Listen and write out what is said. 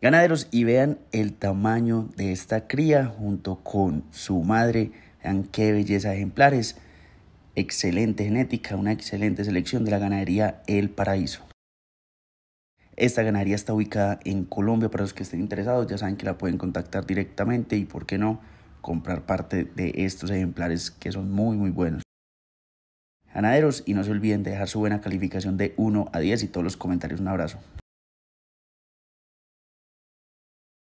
Ganaderos, y vean el tamaño de esta cría junto con su madre. Vean qué belleza ejemplares. Excelente genética, una excelente selección de la ganadería El Paraíso. Esta ganadería está ubicada en Colombia. Para los que estén interesados, ya saben que la pueden contactar directamente y, por qué no, comprar parte de estos ejemplares que son muy, muy buenos. Ganaderos, y no se olviden de dejar su buena calificación de 1 a 10 y todos los comentarios. Un abrazo.